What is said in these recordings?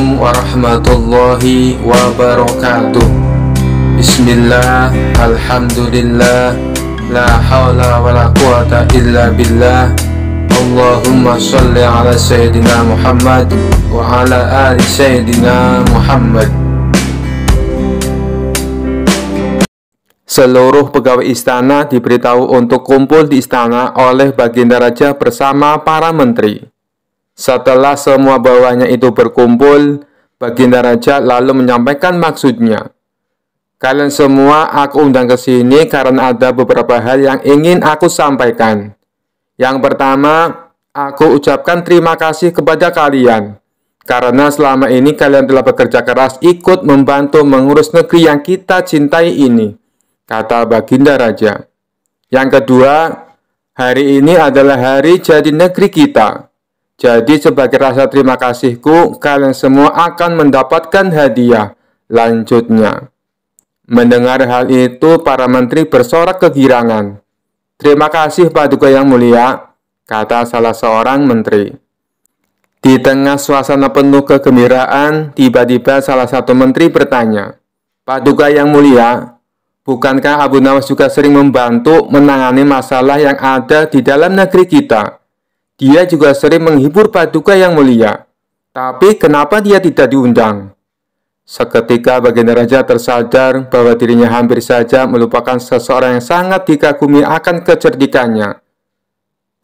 Assalamualaikum warahmatullahi wabarakatuh Bismillah, Alhamdulillah La hawla wa la quwata illa billah Allahumma salli ala Sayyidina Muhammad Wa ala ali Sayyidina Muhammad Seluruh pegawai istana diberitahu untuk kumpul di istana oleh Baginda Raja bersama para menteri. Setelah semua bawahnya itu berkumpul, Baginda Raja lalu menyampaikan maksudnya. Kalian semua aku undang ke sini karena ada beberapa hal yang ingin aku sampaikan. Yang pertama, aku ucapkan terima kasih kepada kalian. Karena selama ini kalian telah bekerja keras ikut membantu mengurus negeri yang kita cintai ini, kata Baginda Raja. Yang kedua, hari ini adalah hari jadi negeri kita. Jadi sebagai rasa terima kasihku, kalian semua akan mendapatkan hadiah. Lanjutnya. Mendengar hal itu, para menteri bersorak kegirangan. Terima kasih Pak Paduka Yang Mulia, kata salah seorang menteri. Di tengah suasana penuh kegembiraan, tiba-tiba salah satu menteri bertanya, Pak Paduka Yang Mulia, bukankah Abu Nawas juga sering membantu menangani masalah yang ada di dalam negeri kita? Dia juga sering menghibur paduka yang mulia. Tapi kenapa dia tidak diundang? Seketika baginda raja tersadar bahwa dirinya hampir saja melupakan seseorang yang sangat dikagumi akan kecerdikannya.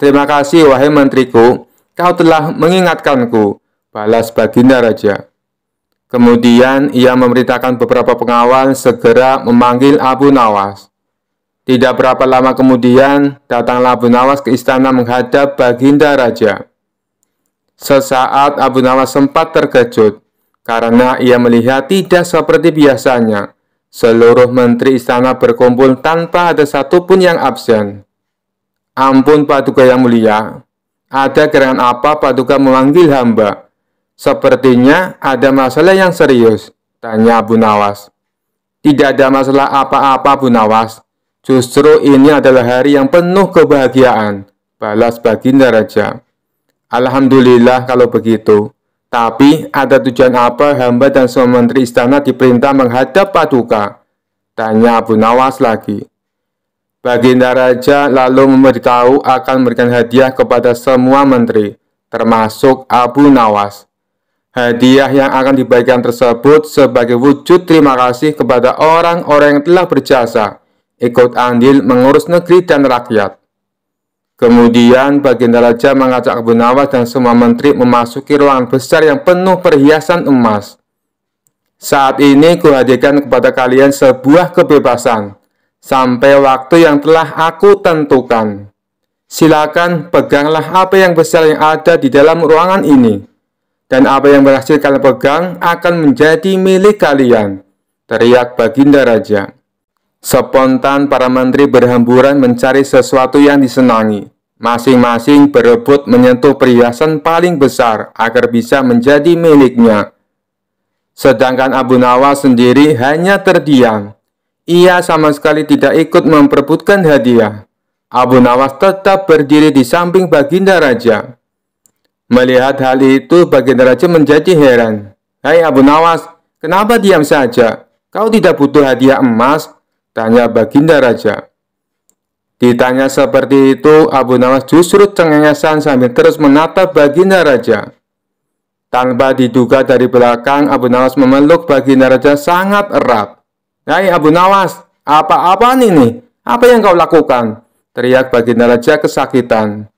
Terima kasih wahai menteriku, kau telah mengingatkanku, balas baginda raja. Kemudian ia memerintahkan beberapa pengawal segera memanggil Abu Nawas. Tidak berapa lama kemudian, datanglah Abu Nawas ke istana menghadap Baginda Raja. Sesaat Abu Nawas sempat terkejut, karena ia melihat tidak seperti biasanya. Seluruh menteri istana berkumpul tanpa ada satupun yang absen. Ampun Paduka Yang Mulia, ada gerangan apa Paduka memanggil hamba? Sepertinya ada masalah yang serius, tanya Abu Nawas. Tidak ada masalah apa-apa Abu Nawas, Justru ini adalah hari yang penuh kebahagiaan, balas baginda raja. Alhamdulillah kalau begitu. Tapi ada tujuan apa hamba dan semua menteri istana diperintah menghadap paduka? Tanya Abu Nawas lagi. Baginda Raja lalu memberitahu akan memberikan hadiah kepada semua menteri, termasuk Abu Nawas. Hadiah yang akan diberikan tersebut sebagai wujud terima kasih kepada orang-orang yang telah berjasa ikut andil mengurus negeri dan rakyat. Kemudian Baginda Raja mengajak Abu Nawas dan semua menteri memasuki ruangan besar yang penuh perhiasan emas. Saat ini kuhadikan kepada kalian sebuah kebebasan sampai waktu yang telah aku tentukan. Silakan peganglah apa yang besar yang ada di dalam ruangan ini dan apa yang berhasil kalian pegang akan menjadi milik kalian. Teriak Baginda Raja. Spontan para menteri berhamburan mencari sesuatu yang disenangi. Masing-masing berebut menyentuh perhiasan paling besar agar bisa menjadi miliknya. Sedangkan Abu Nawas sendiri hanya terdiam. Ia sama sekali tidak ikut memperebutkan hadiah. Abu Nawas tetap berdiri di samping Baginda Raja. Melihat hal itu, Baginda Raja menjadi heran. Hai hey Abu Nawas, kenapa diam saja? Kau tidak butuh hadiah emas, Tanya Baginda Raja. Ditanya seperti itu, Abu Nawas justru cengengesan sambil terus menatap Baginda Raja. Tanpa diduga dari belakang, Abu Nawas memeluk Baginda Raja sangat erat. Hai Abu Nawas, apa-apaan ini? Apa yang kau lakukan? Teriak Baginda Raja kesakitan.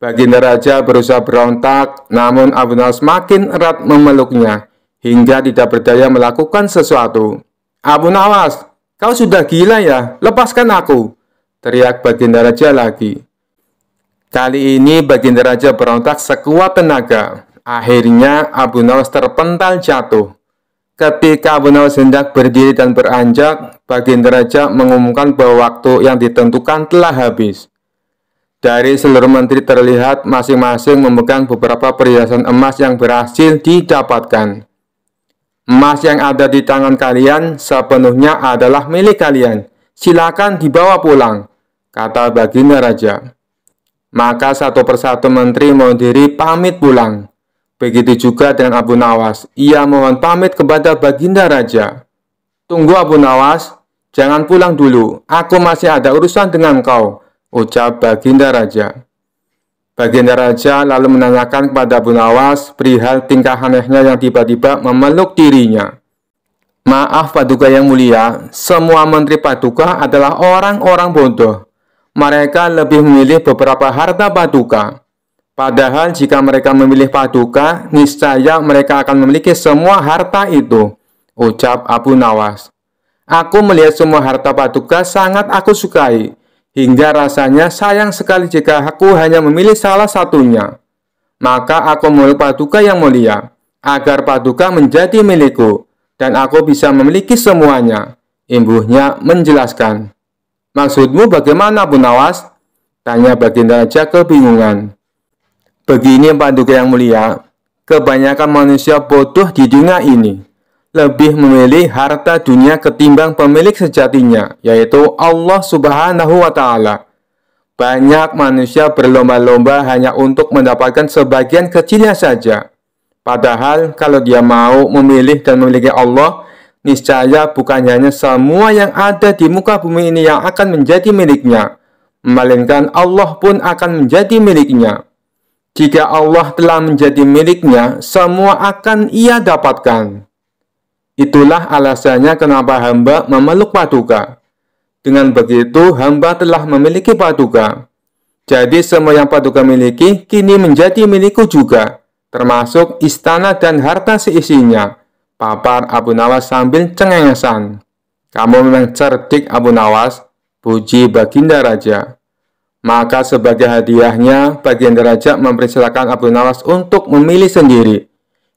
Baginda Raja berusaha berontak, namun Abu Nawas makin erat memeluknya, hingga tidak berdaya melakukan sesuatu. Abu Nawas, Kau sudah gila ya? Lepaskan aku! Teriak Baginda Raja lagi. Kali ini Baginda Raja berontak sekuat tenaga. Akhirnya Abu Nawas terpental jatuh. Ketika Abu Nawas hendak berdiri dan beranjak, Baginda Raja mengumumkan bahwa waktu yang ditentukan telah habis. Dari seluruh menteri terlihat masing-masing memegang beberapa perhiasan emas yang berhasil didapatkan. Emas yang ada di tangan kalian sepenuhnya adalah milik kalian. Silakan dibawa pulang, kata Baginda Raja. Maka satu persatu menteri diri pamit pulang. Begitu juga dengan Abu Nawas. Ia mohon pamit kepada Baginda Raja. Tunggu Abu Nawas, jangan pulang dulu. Aku masih ada urusan dengan kau, ucap Baginda Raja. Baginda Raja lalu menanyakan kepada Abu Nawas perihal tingkah anehnya yang tiba-tiba memeluk dirinya. Maaf Paduka yang mulia, semua menteri Paduka adalah orang-orang bodoh. Mereka lebih memilih beberapa harta Paduka. Padahal jika mereka memilih Paduka, niscaya mereka akan memiliki semua harta itu, ucap Abu Nawas. Aku melihat semua harta Paduka sangat aku sukai, hingga rasanya sayang sekali jika aku hanya memilih salah satunya. Maka aku memeluk Paduka yang mulia, agar Paduka menjadi milikku, dan aku bisa memiliki semuanya. Imbuhnya menjelaskan. Maksudmu bagaimana, Bu Nawas? Tanya Baginda Raja kebingungan. Begini Paduka yang mulia, kebanyakan manusia bodoh di dunia ini lebih memilih harta dunia ketimbang pemilik sejatinya, yaitu Allah Subhanahu wa Ta'ala. Banyak manusia berlomba-lomba hanya untuk mendapatkan sebagian kecilnya saja. Padahal, kalau dia mau memilih dan memiliki Allah, niscaya bukan hanya semua yang ada di muka bumi ini yang akan menjadi miliknya, melainkan Allah pun akan menjadi miliknya. Jika Allah telah menjadi miliknya, semua akan ia dapatkan. Itulah alasannya kenapa hamba memeluk paduka. Dengan begitu, hamba telah memiliki paduka. Jadi semua yang paduka miliki kini menjadi milikku juga, termasuk istana dan harta seisinya. Papar Abu Nawas sambil cengengesan. Kamu memang cerdik Abu Nawas, puji Baginda Raja. Maka sebagai hadiahnya, Baginda Raja mempersilakan Abu Nawas untuk memilih sendiri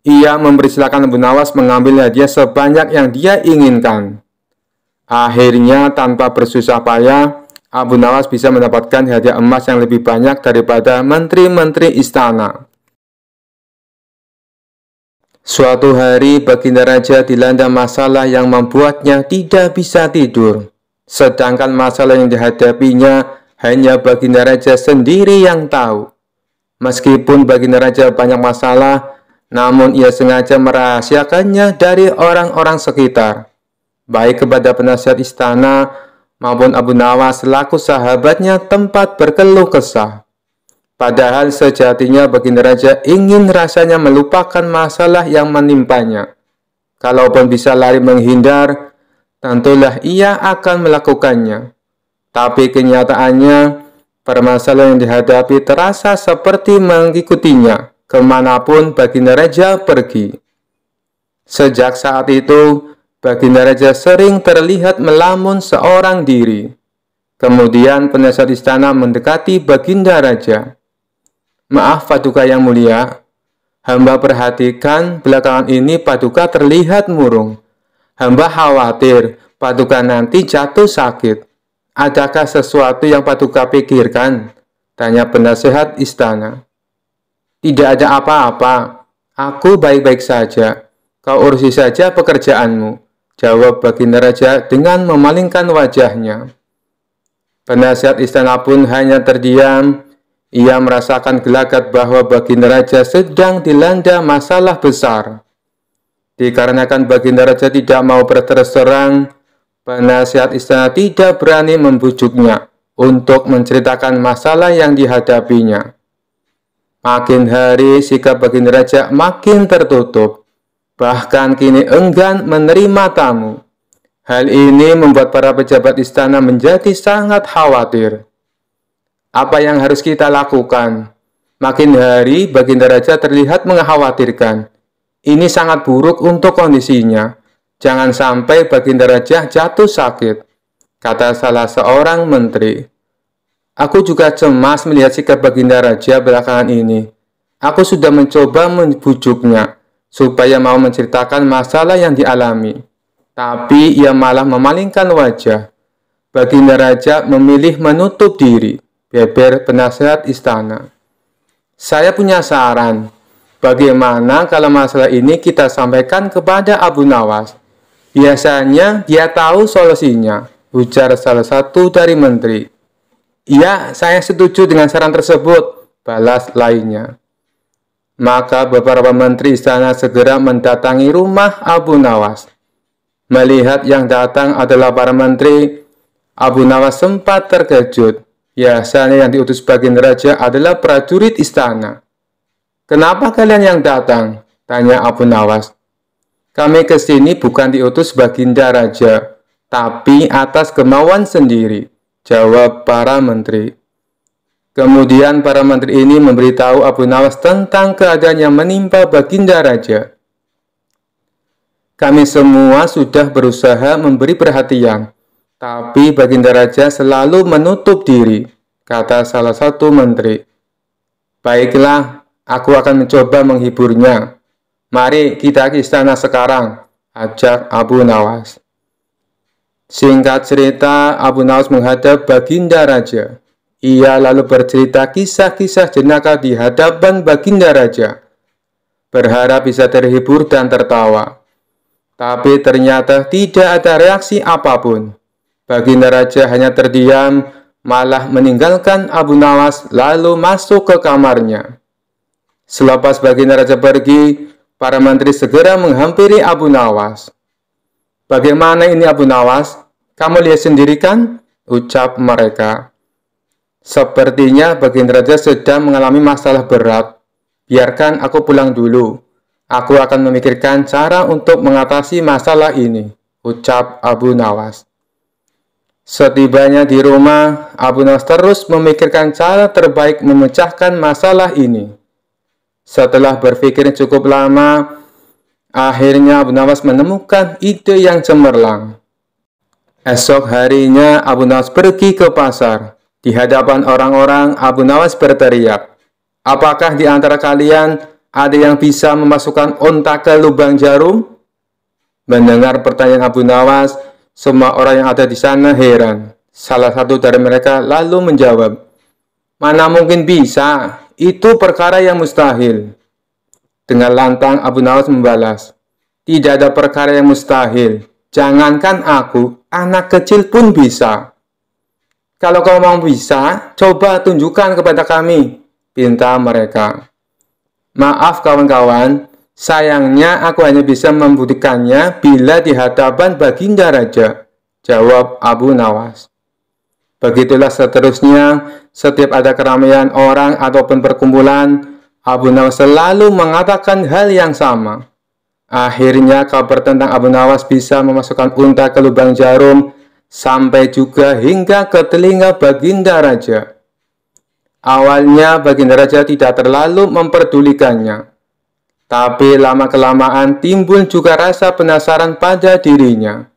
ia mempersilahkan Abu Nawas mengambil hadiah sebanyak yang dia inginkan. Akhirnya, tanpa bersusah payah, Abu Nawas bisa mendapatkan hadiah emas yang lebih banyak daripada menteri-menteri istana. Suatu hari, Baginda Raja dilanda masalah yang membuatnya tidak bisa tidur. Sedangkan masalah yang dihadapinya hanya Baginda Raja sendiri yang tahu. Meskipun Baginda Raja banyak masalah, namun ia sengaja merahasiakannya dari orang-orang sekitar, baik kepada penasihat istana maupun Abu Nawas selaku sahabatnya tempat berkeluh kesah. Padahal sejatinya Baginda Raja ingin rasanya melupakan masalah yang menimpanya. Kalaupun bisa lari menghindar, tentulah ia akan melakukannya. Tapi kenyataannya, permasalahan yang dihadapi terasa seperti mengikutinya kemanapun Baginda Raja pergi. Sejak saat itu, Baginda Raja sering terlihat melamun seorang diri. Kemudian penasihat istana mendekati Baginda Raja. Maaf Paduka yang mulia, hamba perhatikan belakangan ini Paduka terlihat murung. Hamba khawatir Paduka nanti jatuh sakit. Adakah sesuatu yang Paduka pikirkan? Tanya penasehat istana. Tidak ada apa-apa. Aku baik-baik saja. Kau urusi saja pekerjaanmu. Jawab Baginda Raja dengan memalingkan wajahnya. Penasihat istana pun hanya terdiam. Ia merasakan gelagat bahwa Baginda Raja sedang dilanda masalah besar. Dikarenakan Baginda Raja tidak mau berterus terang, penasihat istana tidak berani membujuknya untuk menceritakan masalah yang dihadapinya. Makin hari sikap baginda raja makin tertutup, bahkan kini enggan menerima tamu. Hal ini membuat para pejabat istana menjadi sangat khawatir. Apa yang harus kita lakukan? Makin hari baginda raja terlihat mengkhawatirkan. Ini sangat buruk untuk kondisinya. Jangan sampai baginda raja jatuh sakit, kata salah seorang menteri. Aku juga cemas melihat sikap Baginda Raja belakangan ini. Aku sudah mencoba membujuknya supaya mau menceritakan masalah yang dialami. Tapi ia malah memalingkan wajah. Baginda Raja memilih menutup diri, beber penasehat istana. Saya punya saran, bagaimana kalau masalah ini kita sampaikan kepada Abu Nawas? Biasanya dia tahu solusinya, ujar salah satu dari menteri. Iya, saya setuju dengan saran tersebut, balas lainnya. Maka beberapa menteri istana segera mendatangi rumah Abu Nawas. Melihat yang datang adalah para menteri, Abu Nawas sempat terkejut. Biasanya ya, yang diutus bagian raja adalah prajurit istana. Kenapa kalian yang datang? Tanya Abu Nawas. Kami ke sini bukan diutus baginda raja, tapi atas kemauan sendiri. Jawab para menteri. Kemudian para menteri ini memberitahu Abu Nawas tentang keadaan yang menimpa Baginda Raja. Kami semua sudah berusaha memberi perhatian, tapi Baginda Raja selalu menutup diri, kata salah satu menteri. Baiklah, aku akan mencoba menghiburnya. Mari kita ke istana sekarang, ajak Abu Nawas. Singkat cerita, Abu Nawas menghadap Baginda Raja. Ia lalu bercerita kisah-kisah jenaka di hadapan Baginda Raja. Berharap bisa terhibur dan tertawa. Tapi ternyata tidak ada reaksi apapun. Baginda Raja hanya terdiam, malah meninggalkan Abu Nawas lalu masuk ke kamarnya. Selepas Baginda Raja pergi, para menteri segera menghampiri Abu Nawas. Bagaimana ini Abu Nawas? Kamu lihat sendiri kan? Ucap mereka. Sepertinya Baginda Raja sedang mengalami masalah berat. Biarkan aku pulang dulu. Aku akan memikirkan cara untuk mengatasi masalah ini. Ucap Abu Nawas. Setibanya di rumah, Abu Nawas terus memikirkan cara terbaik memecahkan masalah ini. Setelah berpikir cukup lama, Akhirnya Abu Nawas menemukan ide yang cemerlang. Esok harinya Abu Nawas pergi ke pasar. Di hadapan orang-orang, Abu Nawas berteriak, Apakah di antara kalian ada yang bisa memasukkan unta ke lubang jarum? Mendengar pertanyaan Abu Nawas, semua orang yang ada di sana heran. Salah satu dari mereka lalu menjawab, Mana mungkin bisa? Itu perkara yang mustahil. Dengan lantang Abu Nawas membalas, Tidak ada perkara yang mustahil. Jangankan aku, anak kecil pun bisa. Kalau kau mau bisa, coba tunjukkan kepada kami, pinta mereka. Maaf kawan-kawan, sayangnya aku hanya bisa membuktikannya bila di hadapan baginda raja, jawab Abu Nawas. Begitulah seterusnya, setiap ada keramaian orang ataupun perkumpulan, Abu Nawas selalu mengatakan hal yang sama. Akhirnya kabar tentang Abu Nawas bisa memasukkan unta ke lubang jarum sampai juga hingga ke telinga Baginda Raja. Awalnya Baginda Raja tidak terlalu memperdulikannya. Tapi lama-kelamaan timbul juga rasa penasaran pada dirinya.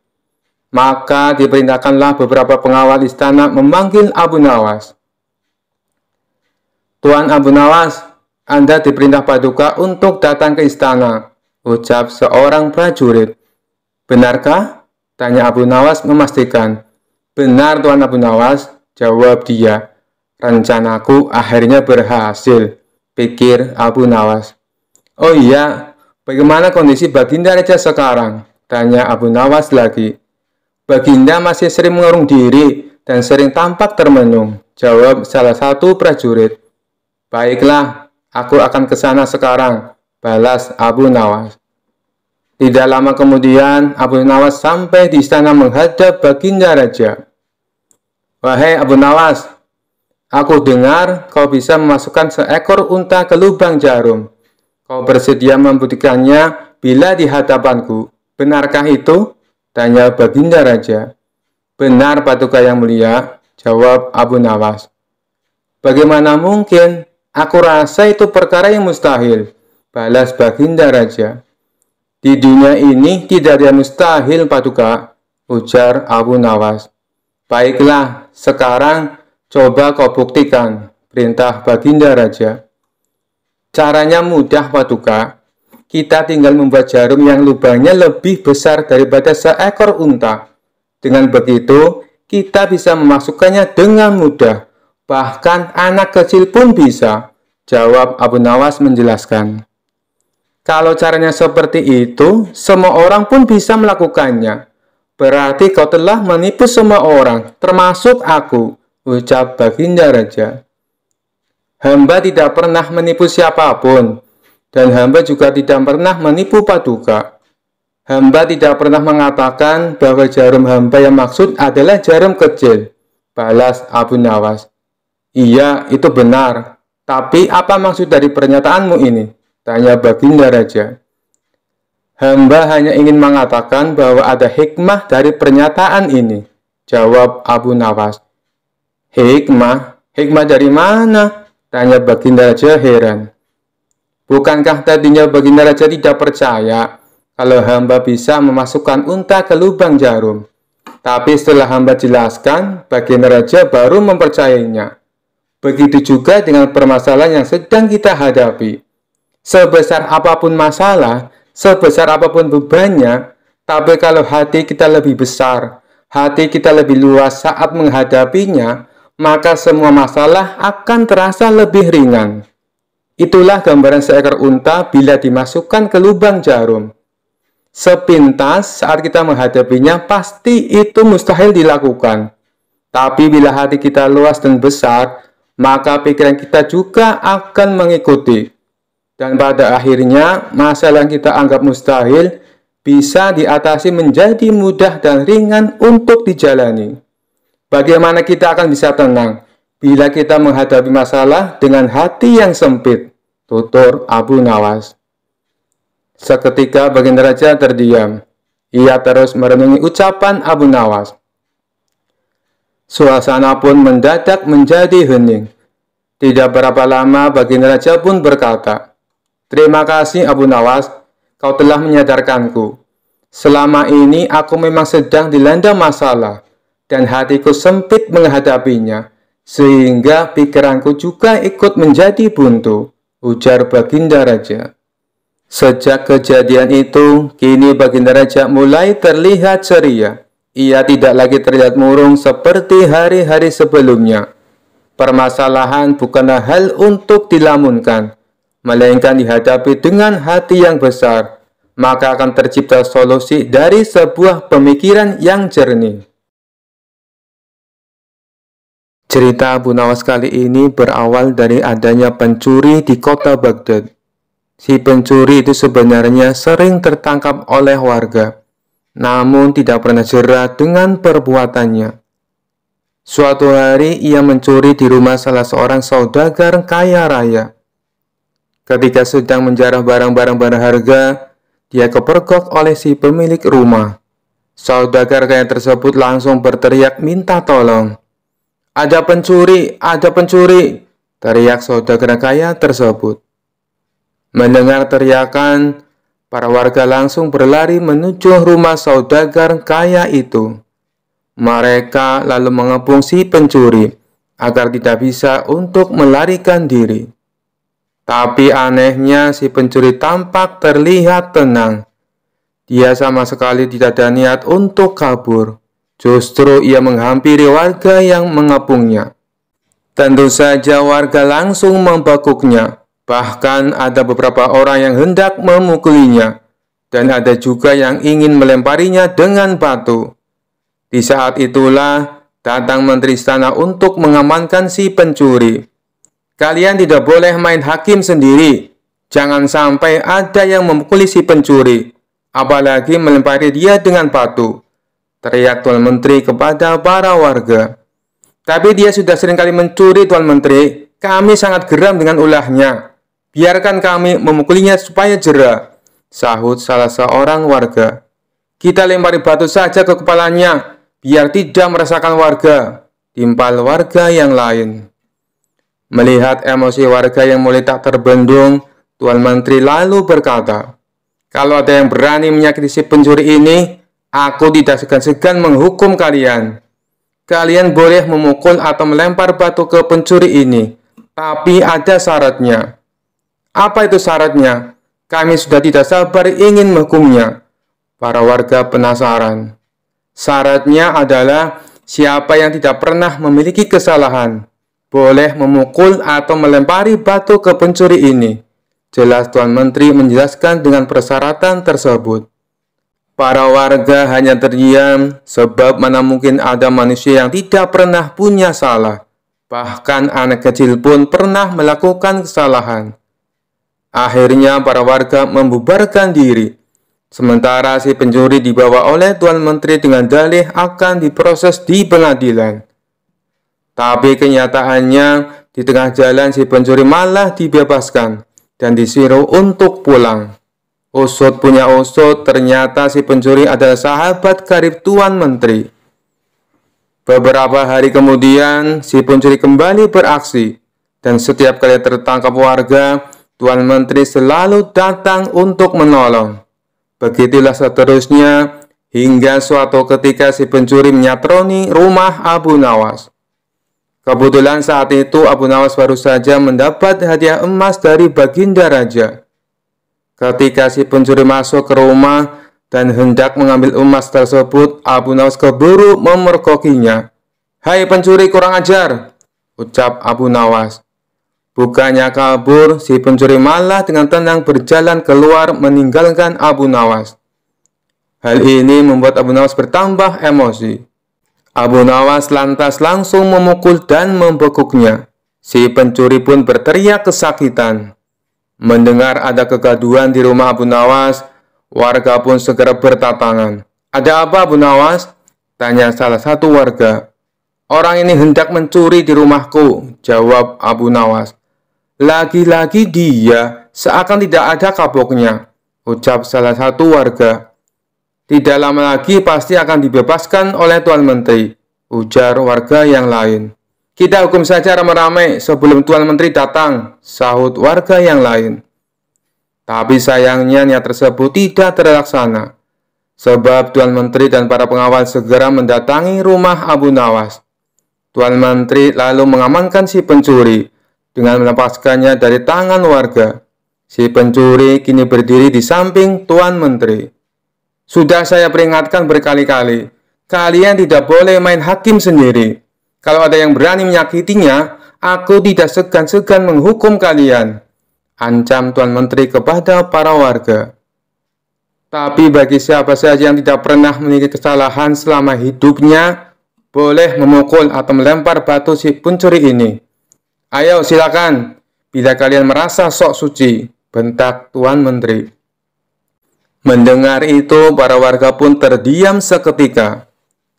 Maka diperintahkanlah beberapa pengawal istana memanggil Abu Nawas. Tuan Abu Nawas, anda diperintah paduka untuk datang ke istana, ucap seorang prajurit. Benarkah? Tanya Abu Nawas memastikan. Benar Tuan Abu Nawas, jawab dia. Rencanaku akhirnya berhasil, pikir Abu Nawas. Oh iya, bagaimana kondisi Baginda Raja sekarang? Tanya Abu Nawas lagi. Baginda masih sering mengurung diri dan sering tampak termenung, jawab salah satu prajurit. Baiklah, Aku akan ke sana sekarang, balas Abu Nawas. Tidak lama kemudian, Abu Nawas sampai di istana menghadap baginda raja. Wahai Abu Nawas, aku dengar kau bisa memasukkan seekor unta ke lubang jarum. Kau bersedia membuktikannya bila di hadapanku. Benarkah itu? Tanya baginda raja. Benar, Patuka yang mulia, jawab Abu Nawas. Bagaimana mungkin Aku rasa itu perkara yang mustahil, balas Baginda Raja. Di dunia ini tidak ada mustahil, Paduka, ujar Abu Nawas. Baiklah, sekarang coba kau buktikan, perintah Baginda Raja. Caranya mudah, Paduka. Kita tinggal membuat jarum yang lubangnya lebih besar daripada seekor unta. Dengan begitu, kita bisa memasukkannya dengan mudah. Bahkan anak kecil pun bisa, jawab Abu Nawas menjelaskan. Kalau caranya seperti itu, semua orang pun bisa melakukannya. Berarti kau telah menipu semua orang, termasuk aku, ucap Baginda Raja. Hamba tidak pernah menipu siapapun, dan hamba juga tidak pernah menipu paduka. Hamba tidak pernah mengatakan bahwa jarum hamba yang maksud adalah jarum kecil, balas Abu Nawas. Iya, itu benar. Tapi apa maksud dari pernyataanmu ini? Tanya Baginda Raja. Hamba hanya ingin mengatakan bahwa ada hikmah dari pernyataan ini. Jawab Abu Nawas. Hikmah? Hikmah dari mana? Tanya Baginda Raja heran. Bukankah tadinya Baginda Raja tidak percaya kalau hamba bisa memasukkan unta ke lubang jarum? Tapi setelah hamba jelaskan, Baginda Raja baru mempercayainya. Begitu juga dengan permasalahan yang sedang kita hadapi. Sebesar apapun masalah, sebesar apapun bebannya, tapi kalau hati kita lebih besar, hati kita lebih luas saat menghadapinya, maka semua masalah akan terasa lebih ringan. Itulah gambaran seekor unta bila dimasukkan ke lubang jarum. Sepintas saat kita menghadapinya pasti itu mustahil dilakukan. Tapi bila hati kita luas dan besar, maka pikiran kita juga akan mengikuti. Dan pada akhirnya, masalah yang kita anggap mustahil bisa diatasi menjadi mudah dan ringan untuk dijalani. Bagaimana kita akan bisa tenang bila kita menghadapi masalah dengan hati yang sempit? Tutur Abu Nawas. Seketika Baginda Raja terdiam. Ia terus merenungi ucapan Abu Nawas. Suasana pun mendadak menjadi hening. Tidak berapa lama Baginda Raja pun berkata, Terima kasih Abu Nawas, kau telah menyadarkanku. Selama ini aku memang sedang dilanda masalah dan hatiku sempit menghadapinya, sehingga pikiranku juga ikut menjadi buntu, ujar Baginda Raja. Sejak kejadian itu, kini Baginda Raja mulai terlihat ceria. Ia tidak lagi terlihat murung seperti hari-hari sebelumnya. Permasalahan bukanlah hal untuk dilamunkan, melainkan dihadapi dengan hati yang besar, maka akan tercipta solusi dari sebuah pemikiran yang jernih. Cerita Abu Nawas kali ini berawal dari adanya pencuri di kota Baghdad. Si pencuri itu sebenarnya sering tertangkap oleh warga namun tidak pernah jera dengan perbuatannya. Suatu hari ia mencuri di rumah salah seorang saudagar kaya raya. Ketika sedang menjarah barang-barang berharga, dia kepergok oleh si pemilik rumah. Saudagar kaya tersebut langsung berteriak minta tolong. Ada pencuri, ada pencuri, teriak saudagar kaya tersebut. Mendengar teriakan, Para warga langsung berlari menuju rumah saudagar kaya itu. Mereka lalu mengepung si pencuri agar tidak bisa untuk melarikan diri. Tapi anehnya si pencuri tampak terlihat tenang. Dia sama sekali tidak ada niat untuk kabur. Justru ia menghampiri warga yang mengepungnya. Tentu saja warga langsung membekuknya Bahkan ada beberapa orang yang hendak memukulinya, dan ada juga yang ingin melemparinya dengan batu. Di saat itulah datang menteri istana untuk mengamankan si pencuri. Kalian tidak boleh main hakim sendiri. Jangan sampai ada yang memukuli si pencuri, apalagi melempari dia dengan batu. Teriak Tuan Menteri kepada para warga. Tapi dia sudah seringkali mencuri Tuan Menteri. Kami sangat geram dengan ulahnya. Biarkan kami memukulinya supaya jera, sahut salah seorang warga. Kita lempari batu saja ke kepalanya, biar tidak merasakan warga, timpal warga yang lain. Melihat emosi warga yang mulai tak terbendung, Tuan Menteri lalu berkata, kalau ada yang berani menyakiti si pencuri ini, aku tidak segan-segan menghukum kalian. Kalian boleh memukul atau melempar batu ke pencuri ini, tapi ada syaratnya. Apa itu syaratnya? Kami sudah tidak sabar ingin menghukumnya. Para warga penasaran. Syaratnya adalah siapa yang tidak pernah memiliki kesalahan boleh memukul atau melempari batu ke pencuri ini. Jelas Tuan Menteri menjelaskan dengan persyaratan tersebut. Para warga hanya terdiam sebab mana mungkin ada manusia yang tidak pernah punya salah. Bahkan anak kecil pun pernah melakukan kesalahan. Akhirnya para warga membubarkan diri. Sementara si pencuri dibawa oleh Tuan Menteri dengan dalih akan diproses di pengadilan. Tapi kenyataannya di tengah jalan si pencuri malah dibebaskan dan disuruh untuk pulang. Usut punya usut, ternyata si pencuri adalah sahabat karib Tuan Menteri. Beberapa hari kemudian, si pencuri kembali beraksi, dan setiap kali tertangkap warga, Tuan Menteri selalu datang untuk menolong. Begitulah seterusnya hingga suatu ketika si pencuri menyatroni rumah Abu Nawas. Kebetulan saat itu Abu Nawas baru saja mendapat hadiah emas dari Baginda Raja. Ketika si pencuri masuk ke rumah dan hendak mengambil emas tersebut, Abu Nawas keburu memergokinya. Hai pencuri kurang ajar, ucap Abu Nawas. Bukannya kabur, si pencuri malah dengan tenang berjalan keluar meninggalkan Abu Nawas. Hal ini membuat Abu Nawas bertambah emosi. Abu Nawas lantas langsung memukul dan membekuknya. Si pencuri pun berteriak kesakitan. Mendengar ada kegaduhan di rumah Abu Nawas, warga pun segera bertatangan. Ada apa Abu Nawas? Tanya salah satu warga. Orang ini hendak mencuri di rumahku, jawab Abu Nawas. Lagi-lagi dia seakan tidak ada kapoknya, ucap salah satu warga. Tidak lama lagi pasti akan dibebaskan oleh Tuan Menteri, ujar warga yang lain. Kita hukum saja ramai-ramai sebelum Tuan Menteri datang, sahut warga yang lain. Tapi sayangnya niat tersebut tidak terlaksana. Sebab Tuan Menteri dan para pengawal segera mendatangi rumah Abu Nawas. Tuan Menteri lalu mengamankan si pencuri, dengan melepaskannya dari tangan warga. Si pencuri kini berdiri di samping Tuan Menteri. Sudah saya peringatkan berkali-kali, kalian tidak boleh main hakim sendiri. Kalau ada yang berani menyakitinya, aku tidak segan-segan menghukum kalian. Ancam Tuan Menteri kepada para warga. Tapi bagi siapa saja yang tidak pernah memiliki kesalahan selama hidupnya, boleh memukul atau melempar batu si pencuri ini. Ayo silakan, bila kalian merasa sok suci, bentak Tuan Menteri. Mendengar itu, para warga pun terdiam seketika.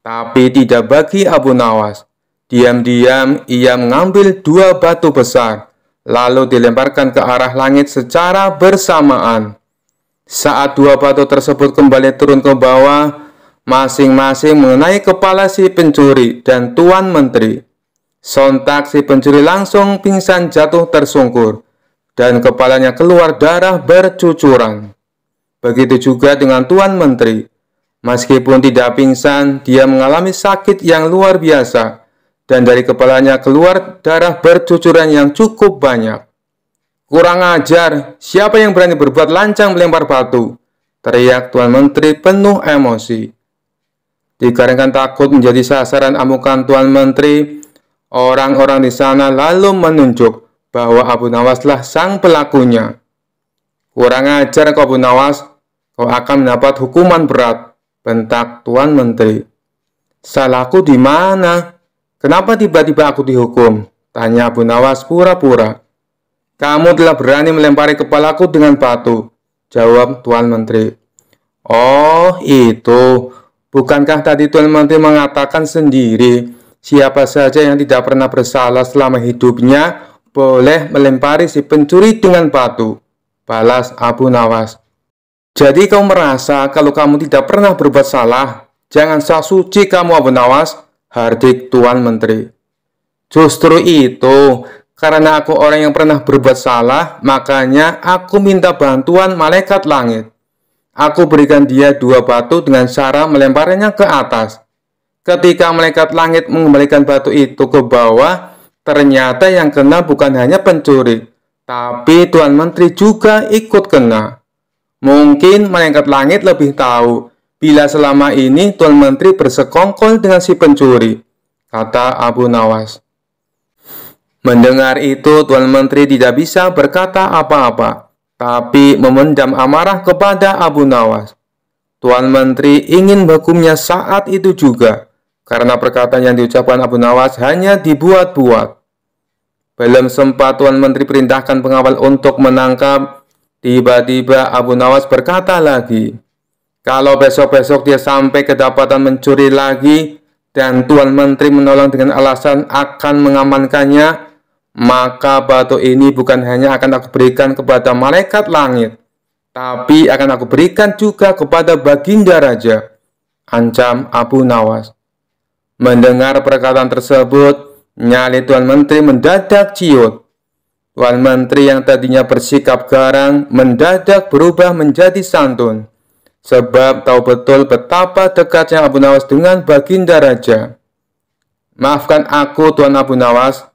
Tapi tidak bagi Abu Nawas. Diam-diam ia mengambil dua batu besar, lalu dilemparkan ke arah langit secara bersamaan. Saat dua batu tersebut kembali turun ke bawah, masing-masing mengenai kepala si pencuri dan tuan menteri. Sontak si pencuri langsung pingsan jatuh tersungkur dan kepalanya keluar darah bercucuran. Begitu juga dengan Tuan Menteri. Meskipun tidak pingsan, dia mengalami sakit yang luar biasa dan dari kepalanya keluar darah bercucuran yang cukup banyak. Kurang ajar, siapa yang berani berbuat lancang melempar batu? Teriak Tuan Menteri penuh emosi. Dikarenakan takut menjadi sasaran amukan Tuan Menteri, Orang-orang di sana lalu menunjuk bahwa Abu Nawaslah sang pelakunya. Kurang ajar kau Abu Nawas, kau akan mendapat hukuman berat, bentak Tuan Menteri. Salahku di mana? Kenapa tiba-tiba aku dihukum? Tanya Abu Nawas pura-pura. Kamu telah berani melempari kepalaku dengan batu, jawab Tuan Menteri. Oh, itu. Bukankah tadi Tuan Menteri mengatakan sendiri Siapa saja yang tidak pernah bersalah selama hidupnya boleh melempari si pencuri dengan batu. Balas Abu Nawas. Jadi kau merasa kalau kamu tidak pernah berbuat salah, jangan sah suci kamu Abu Nawas, hardik Tuan Menteri. Justru itu, karena aku orang yang pernah berbuat salah, makanya aku minta bantuan malaikat langit. Aku berikan dia dua batu dengan cara melemparnya ke atas Ketika malaikat langit mengembalikan batu itu ke bawah, ternyata yang kena bukan hanya pencuri, tapi Tuan Menteri juga ikut kena. Mungkin malaikat langit lebih tahu bila selama ini Tuan Menteri bersekongkol dengan si pencuri, kata Abu Nawas. Mendengar itu, Tuan Menteri tidak bisa berkata apa-apa, tapi memendam amarah kepada Abu Nawas. Tuan Menteri ingin hukumnya saat itu juga, karena perkataan yang diucapkan Abu Nawas hanya dibuat-buat. Belum sempat Tuan Menteri perintahkan pengawal untuk menangkap, tiba-tiba Abu Nawas berkata lagi, kalau besok-besok dia sampai kedapatan mencuri lagi dan Tuan Menteri menolong dengan alasan akan mengamankannya, maka batu ini bukan hanya akan aku berikan kepada malaikat langit, tapi akan aku berikan juga kepada baginda raja. Ancam Abu Nawas. Mendengar perkataan tersebut, nyali Tuan Menteri mendadak ciut. Tuan Menteri yang tadinya bersikap garang mendadak berubah menjadi santun. Sebab tahu betul betapa dekatnya Abu Nawas dengan Baginda Raja. Maafkan aku Tuan Abu Nawas,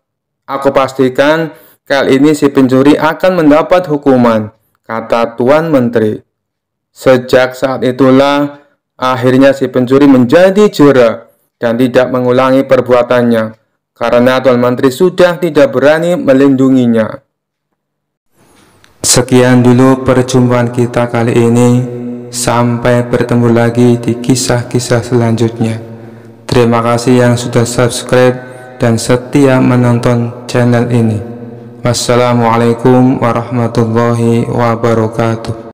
aku pastikan kali ini si pencuri akan mendapat hukuman, kata Tuan Menteri. Sejak saat itulah, akhirnya si pencuri menjadi jerak dan tidak mengulangi perbuatannya, karena Tuan Menteri sudah tidak berani melindunginya. Sekian dulu perjumpaan kita kali ini. Sampai bertemu lagi di kisah-kisah selanjutnya. Terima kasih yang sudah subscribe dan setia menonton channel ini. Wassalamualaikum warahmatullahi wabarakatuh.